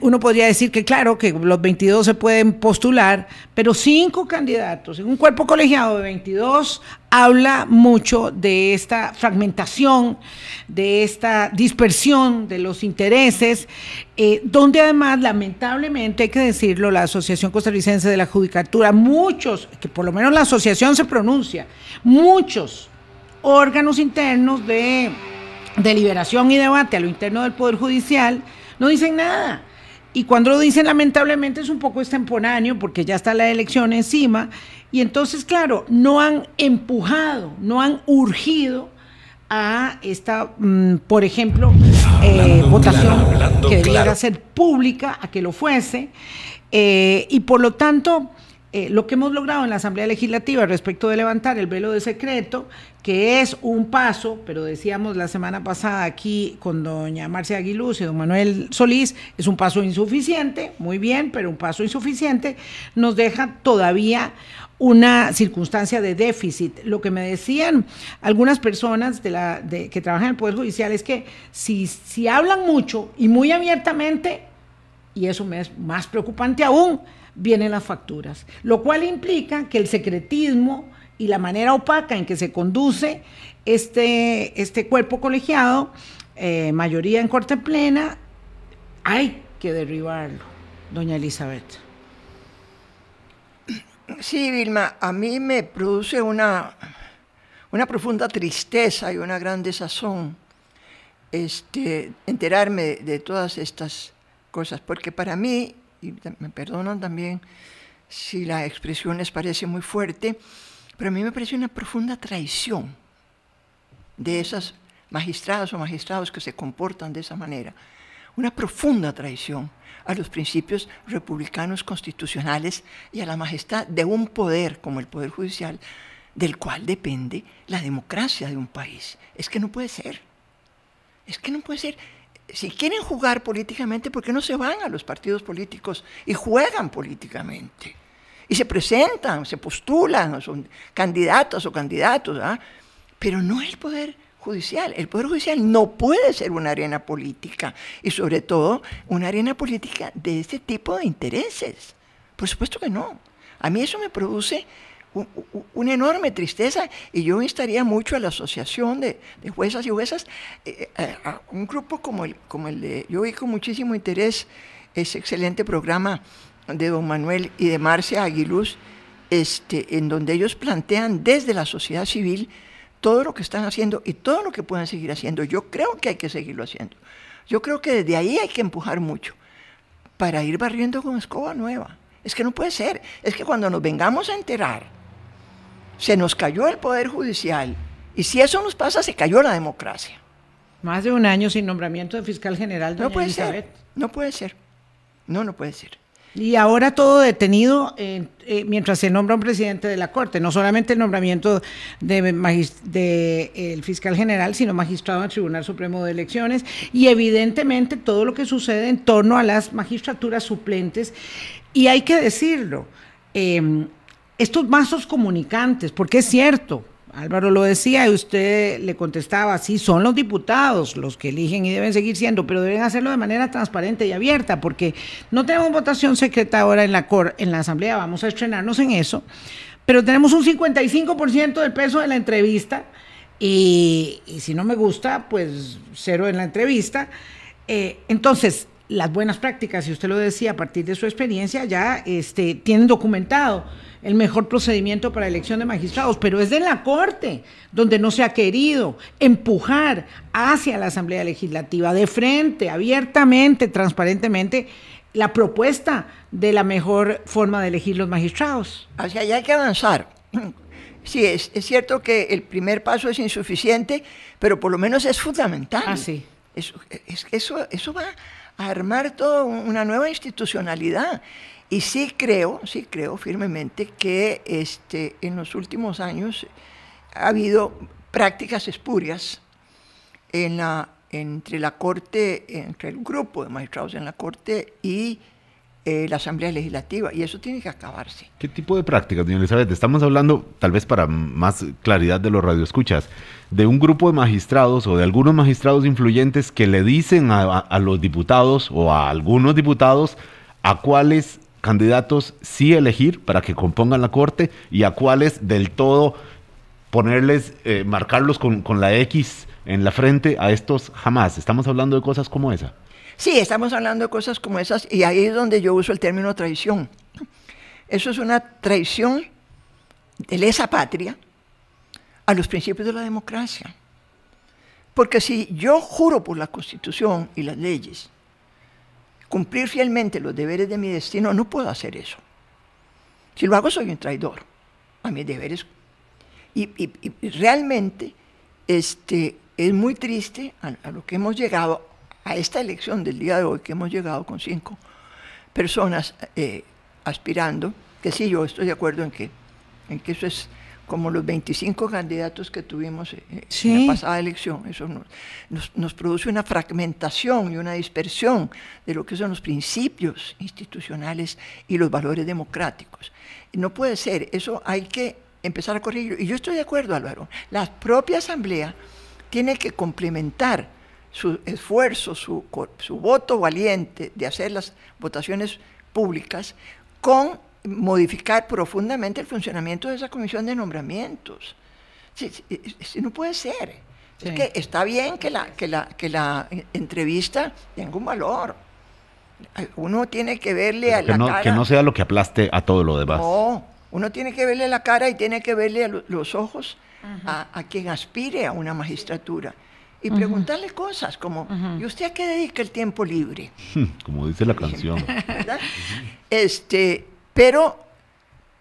uno podría decir que claro, que los 22 se pueden postular, pero cinco candidatos en un cuerpo colegiado de 22 habla mucho de esta fragmentación, de esta dispersión de los intereses, eh, donde además, lamentablemente, hay que decirlo, la Asociación Costarricense de la Judicatura, muchos, que por lo menos la asociación se pronuncia, muchos órganos internos de deliberación y debate a lo interno del Poder Judicial, no dicen nada y cuando lo dicen, lamentablemente es un poco extemporáneo porque ya está la elección encima. Y entonces, claro, no han empujado, no han urgido a esta, mm, por ejemplo, eh, votación que debiera ser pública, a que lo fuese. Eh, y por lo tanto, eh, lo que hemos logrado en la Asamblea Legislativa respecto de levantar el velo de secreto, que es un paso, pero decíamos la semana pasada aquí con doña Marcia Aguiluz y don Manuel Solís, es un paso insuficiente, muy bien, pero un paso insuficiente, nos deja todavía una circunstancia de déficit. Lo que me decían algunas personas de la, que trabajan en el Poder Judicial es que si, si hablan mucho y muy abiertamente, y eso me es más preocupante aún, vienen las facturas, lo cual implica que el secretismo y la manera opaca en que se conduce este, este cuerpo colegiado, eh, mayoría en corte plena, hay que derribarlo, doña Elizabeth. Sí, Vilma, a mí me produce una, una profunda tristeza y una gran desazón este, enterarme de todas estas cosas, porque para mí y me perdonan también si la expresión les parece muy fuerte, pero a mí me parece una profunda traición de esas magistradas o magistrados que se comportan de esa manera, una profunda traición a los principios republicanos constitucionales y a la majestad de un poder como el Poder Judicial, del cual depende la democracia de un país. Es que no puede ser. Es que no puede ser si quieren jugar políticamente, ¿por qué no se van a los partidos políticos y juegan políticamente? Y se presentan, se postulan, son candidatos o candidatos, ¿ah? pero no el poder judicial. El poder judicial no puede ser una arena política y sobre todo una arena política de este tipo de intereses. Por supuesto que no. A mí eso me produce una enorme tristeza y yo instaría mucho a la asociación de, juezas y juezas, eh, eh, a, un grupo como el, como el de, yo vi con muchísimo interés ese excelente programa de don Manuel y de Marcia Aguiluz, este, en donde ellos plantean desde la sociedad civil todo lo que están haciendo y todo lo que puedan seguir haciendo. Yo creo que hay que seguirlo haciendo. Yo creo que desde ahí hay que empujar mucho para ir barriendo con escoba nueva. Es que no puede ser. Es que cuando nos vengamos a enterar se nos cayó el Poder Judicial y si eso nos pasa, se cayó la democracia. Más de un año sin nombramiento de fiscal general. no puede ser. No puede ser. No, no puede ser. Y ahora todo detenido eh, mientras se nombra un presidente de la Corte, no solamente el nombramiento del de, de, eh, fiscal general, sino magistrado del Tribunal Supremo de Elecciones y evidentemente todo lo que sucede en torno a las magistraturas suplentes. Y hay que decirlo, em, estos vasos comunicantes, porque es cierto, Álvaro lo decía y usted le contestaba, sí, son los diputados los que eligen y deben seguir siendo, pero deben hacerlo de manera transparente y abierta, porque no tenemos votación secreta ahora en la, cor en la Asamblea, vamos a estrenarnos en eso, pero tenemos un 55% del peso de la entrevista y, si no me gusta, pues cero en la entrevista. Eh, entonces, las buenas prácticas, y usted lo decía a partir de su experiencia, ya este, tienen documentado el mejor procedimiento para elección de magistrados, pero es de la Corte, donde no se ha querido empujar hacia la Asamblea Legislativa de frente, abiertamente, transparentemente, la propuesta de la mejor forma de elegir los magistrados. Hacia allá hay que avanzar. Sí, es, cierto que el primer paso es insuficiente, pero por lo menos es fundamental. Ah, sí. Eso, eso, eso va a armar toda una nueva institucionalidad. Y sí creo, sí creo firmemente que este, en los últimos años ha habido prácticas espurias en entre la Corte, entre el grupo de magistrados en la Corte y eh, la Asamblea Legislativa, y eso tiene que acabarse. ¿Qué tipo de prácticas, doña Elizabeth? Estamos hablando, tal vez para más claridad de los radioescuchas, de un grupo de magistrados o de algunos magistrados influyentes que le dicen a los diputados o a algunos diputados a cuáles candidatos sí elegir para que compongan la corte y a cuáles del todo ponerles, eh, marcarlos con, la X en la frente a estos jamás. Estamos hablando de cosas como esa. Sí, estamos hablando de cosas como esas y ahí es donde yo uso el término traición. Eso es una traición de esa patria a los principios de la democracia. Porque si yo juro por la Constitución y las leyes, cumplir fielmente los deberes de mi destino, no puedo hacer eso. Si lo hago soy un traidor a mis deberes. Y, realmente este, es muy triste a, lo que hemos llegado, a esta elección del día de hoy, que hemos llegado con cinco personas eh, aspirando, que sí, yo estoy de acuerdo en que, en que eso es como los 25 candidatos que tuvimos eh, eh, en la pasada elección. Eso nos, produce una fragmentación y una dispersión de lo que son los principios institucionales y los valores democráticos. No puede ser, eso hay que empezar a corregirlo. Y yo estoy de acuerdo, Álvaro, la propia Asamblea tiene que complementar su esfuerzo, su, su voto valiente de hacer las votaciones públicas con modificar profundamente el funcionamiento de esa comisión de nombramientos. Sí, no puede ser. Es que está bien que la, que, la, que la entrevista tenga un valor. Uno tiene que verle a la no, cara. Que no sea lo que aplaste a todo lo demás. No, uno tiene que verle la cara y tiene que verle a los ojos a, quien aspire a una magistratura y preguntarle cosas como, ¿y usted a qué dedica el tiempo libre? como dice la canción. este, pero,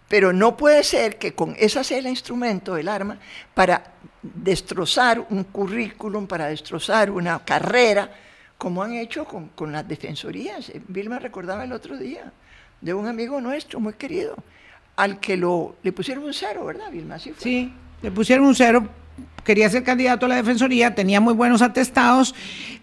pero no puede ser que con esa sea el instrumento, el arma, para destrozar un currículum, para destrozar una carrera, como han hecho con, las defensorías. Vilma eh, recordaba el otro día de un amigo nuestro muy querido, al que lo, le pusieron un cero, ¿verdad, Vilma? Sí, le pusieron un cero quería ser candidato a la Defensoría, tenía muy buenos atestados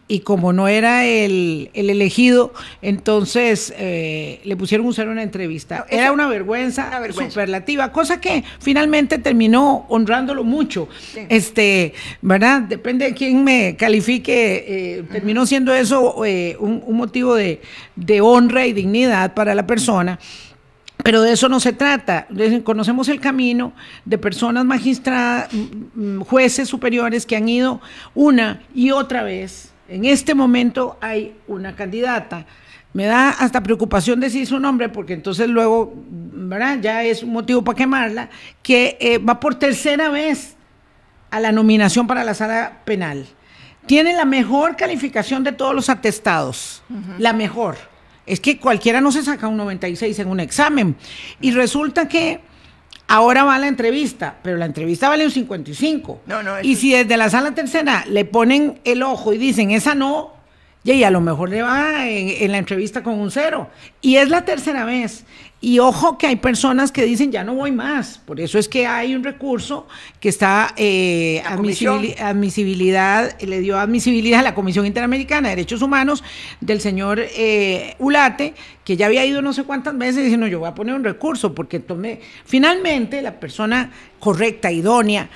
y como no era el, elegido, entonces eh, le pusieron usar una entrevista. era una vergüenza, superlativa, cosa que finalmente terminó honrándolo mucho. Este, ¿verdad? Depende de quién me califique, eh, terminó siendo eso eh, un, motivo de honra y dignidad para la persona. Pero de eso no se trata. Conocemos el camino de personas magistradas, mm, jueces superiores que han ido una y otra vez. En este momento hay una candidata. Me da hasta preocupación decir su nombre porque entonces luego, Ya es un motivo para quemarla, que eh, va por tercera vez a la nominación para la sala penal. Tiene la mejor calificación de todos los atestados, la mejor es que cualquiera no se saca un 96 en un examen. Y resulta que ahora va la entrevista, pero la entrevista vale un 55. No, no, y si desde la sala tercera le ponen el ojo y dicen, esa no, y a lo mejor le va en, en la entrevista con un cero. Y es la tercera vez. Y ojo que hay personas que dicen, ya no voy más. Por eso es que hay un recurso que está eh, admisibilidad, le dio admisibilidad a la Comisión Interamericana de Derechos Humanos del señor eh, Ulate, que ya había ido no sé cuántas veces diciendo, yo voy a poner un recurso, porque tomé. Finalmente, la persona correcta, idónea,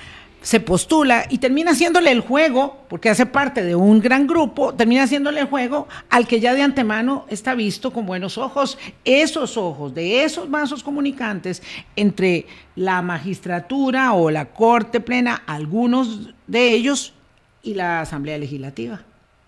se postula y termina haciéndole el juego, porque hace parte de un gran grupo, termina haciéndole el juego al que ya de antemano está visto con buenos ojos. Esos ojos, de esos vasos comunicantes entre la magistratura o la Corte Plena, algunos de ellos, y la Asamblea Legislativa.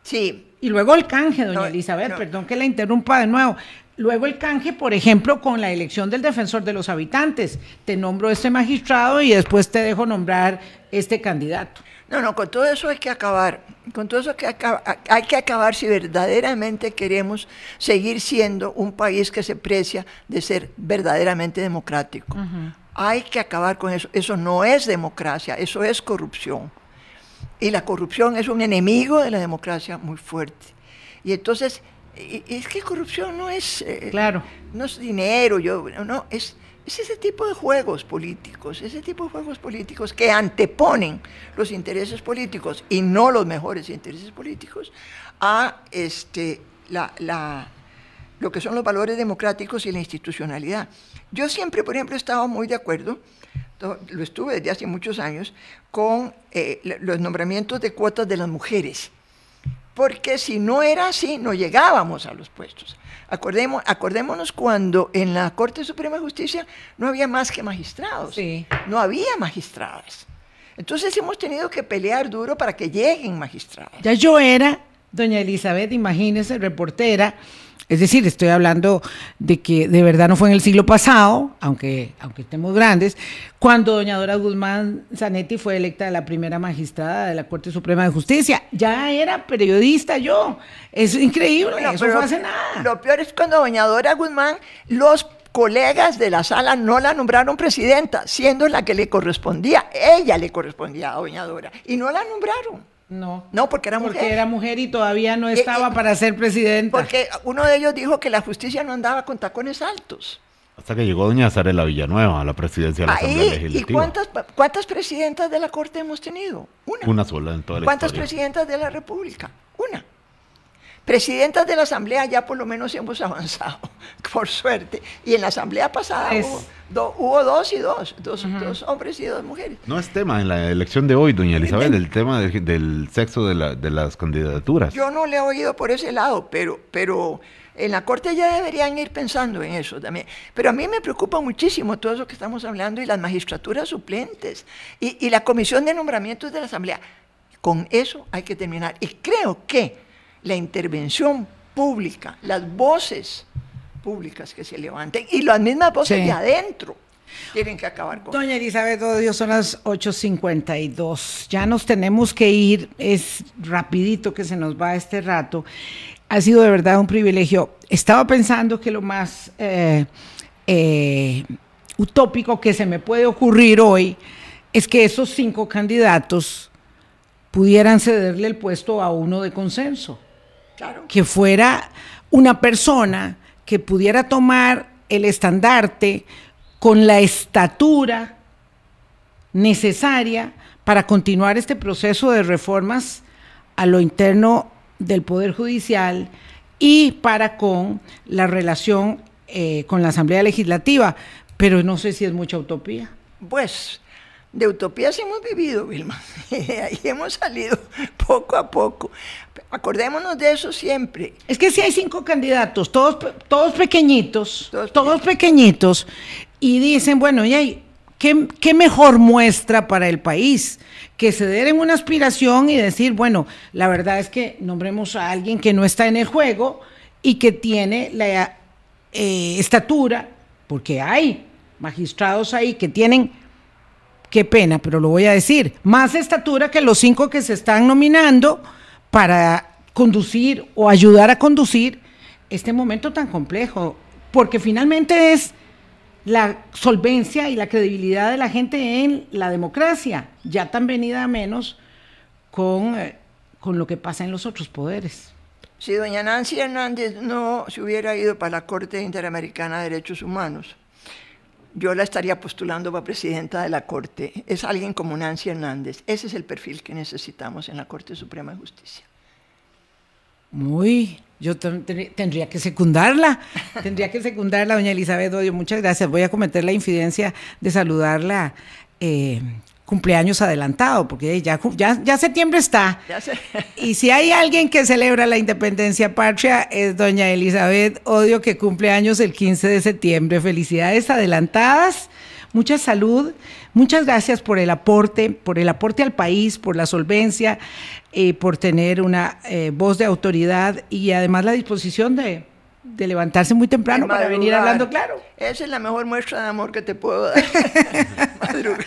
Sí. Y luego el canje, doña Elizabeth, perdón que la interrumpa de nuevo. Luego el canje, por ejemplo, con la elección del defensor de los habitantes. Te nombro este magistrado y después te dejo nombrar este candidato. No, no, con todo eso hay que acabar. Con todo eso hay que, acabar, hay que acabar si verdaderamente queremos seguir siendo un país que se precia de ser verdaderamente democrático. Hay que acabar con eso. Eso no es democracia, eso es corrupción. Y la corrupción es un enemigo de la democracia muy fuerte. Y entonces, es que corrupción no es... Eh, claro. No es dinero, yo, no, es es ese tipo de juegos políticos, ese tipo de juegos políticos que anteponen los intereses políticos y no los mejores intereses políticos a este, la, lo que son los valores democráticos y la institucionalidad. Yo siempre, por ejemplo, he estado muy de acuerdo, lo estuve desde hace muchos años, con eh, los nombramientos de cuotas de las mujeres, porque si no era así, no llegábamos a los puestos. Acordémonos, acordémonos cuando en la Corte Suprema de Justicia no había más que magistrados, no había magistradas. Entonces hemos tenido que pelear duro para que lleguen magistrados. Ya yo era, doña Elizabeth, imagínese, reportera es decir, estoy hablando de que de verdad no fue en el siglo pasado, aunque, aunque estemos grandes, cuando doña Dora Guzmán Zanetti fue electa la primera magistrada de la Corte Suprema de Justicia. Ya era periodista yo. Es increíble, no hace nada. Lo peor es cuando doña Dora Guzmán, los colegas de la sala no la nombraron presidenta, siendo la que le correspondía. Ella le correspondía a doña Dora y no la nombraron. No. porque era mujer. era mujer y todavía no eh, eh, estaba para ser presidenta. Porque uno de ellos dijo que la justicia no andaba con tacones altos. Hasta que llegó doña la Villanueva a la presidencia de ah, la eh, ¿Y cuántas, cuántas presidentas de la Corte hemos tenido? Una. Una sola en toda la ¿Cuántas presidentas de la República? Una. Presidentas de la Asamblea ya por lo menos hemos avanzado, por suerte. Y en la Asamblea pasada hubo, dos y dos, dos, hombres y dos mujeres. No es tema en la elección de hoy, doña Elizabeth, el tema del sexo de, las candidaturas. Yo no le he oído por ese lado, pero, pero en la Corte ya deberían ir pensando en eso también. Pero a mí me preocupa muchísimo todo eso que estamos hablando y las magistraturas suplentes y la Comisión de Nombramientos de la Asamblea. Con eso hay que terminar. Y creo que la intervención pública, las voces públicas que se levanten y las mismas voces de adentro. Tienen que acabar con. Doña Elizabeth, todo son las 8.52. Ya nos tenemos que ir. Es rapidito que se nos va este rato. Ha sido de verdad un privilegio. Estaba pensando que lo más eh, eh, utópico que se me puede ocurrir hoy es que esos cinco candidatos pudieran cederle el puesto a uno de consenso. Que fuera una persona que pudiera tomar el estandarte con la estatura necesaria para continuar este proceso de reformas a lo interno del Poder Judicial y para con la relación eh, con la Asamblea Legislativa. Pero no sé si es mucha utopía. Pues de utopías hemos vivido, Vilma, ahí hemos salido poco a poco. Acordémonos de eso siempre. Es que si hay cinco candidatos, todos, todos pequeñitos, todos, pequeñitos, y dicen, bueno, y hay, ¿qué, mejor muestra para el país? que ceder en una aspiración y decir, bueno, la verdad es que nombremos a alguien que no está en el juego y que tiene la eh, estatura, porque hay magistrados ahí que tienen qué pena, pero lo voy a decir, más estatura que los cinco que se están nominando para conducir o ayudar a conducir este momento tan complejo, porque finalmente es la solvencia y la credibilidad de la gente en la democracia, ya tan venida a menos con, eh, con lo que pasa en los otros poderes. Si doña Nancy Hernández no se hubiera ido para la Corte Interamericana de Derechos Humanos, yo la estaría postulando para presidenta de la Corte. Es alguien como Nancy Hernández. Ese es el perfil que necesitamos en la Corte Suprema de Justicia. Muy, yo tendría que secundarla, tendría que secundarla, doña Elizabeth Odio. Muchas gracias. Voy a cometer la infidencia de saludarla. Eh, cumpleaños adelantado, porque ya, ya, septiembre está. Y si hay alguien que celebra la independencia patria, es doña Elizabeth Odio, que cumple años el 15 de septiembre. Felicidades adelantadas, mucha salud, muchas gracias por el aporte, por el aporte al país, por la solvencia, eh, por tener una eh, voz de autoridad y además la disposición de, de levantarse muy temprano para venir hablando claro. Esa es la mejor muestra de amor que te puedo dar. madrugar.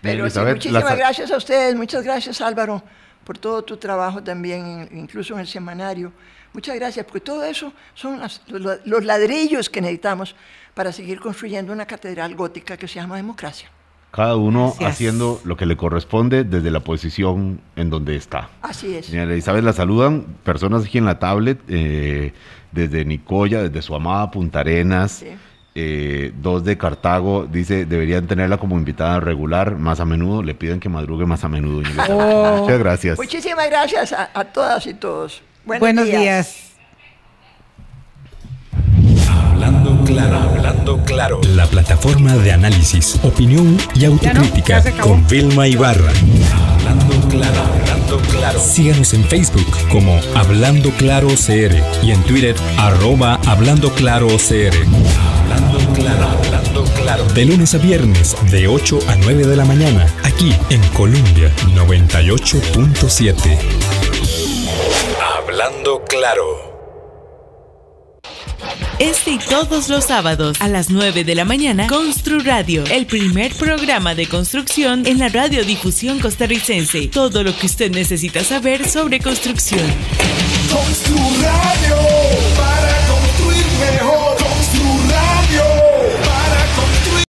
Pero muchísimas gracias a ustedes, muchas gracias Álvaro por todo tu trabajo también, incluso en el semanario. Muchas gracias, porque todo eso son los ladrillos que necesitamos para seguir construyendo una catedral gótica que se llama democracia. Cada uno haciendo lo que le corresponde desde la posición en donde está. Así es. Señora Isabel, la saludan personas aquí en la tablet, eh, desde Nicoya, desde su amada Punta Arenas. Sí eh, dos de Cartago, dice, deberían tenerla como invitada regular, más a menudo, le piden que madrugue más a menudo. Oh. Muchas gracias. Muchísimas gracias a, todas y todos. Buenos, días. Hablando claro, hablando claro. La plataforma de análisis, opinión y autocrítica con Vilma Ibarra. Hablando claro, hablando claro. Síganos en Facebook como Hablando Claro CR y en Twitter arroba Hablando Claro CR hablando claro. De lunes a viernes, de 8 a 9 de la mañana, aquí en Colombia 98.7. Hablando claro. Este y todos los sábados a las 9 de la mañana, Constru Radio, el primer programa de construcción en la radiodifusión costarricense. Todo lo que usted necesita saber sobre construcción. Constru Radio.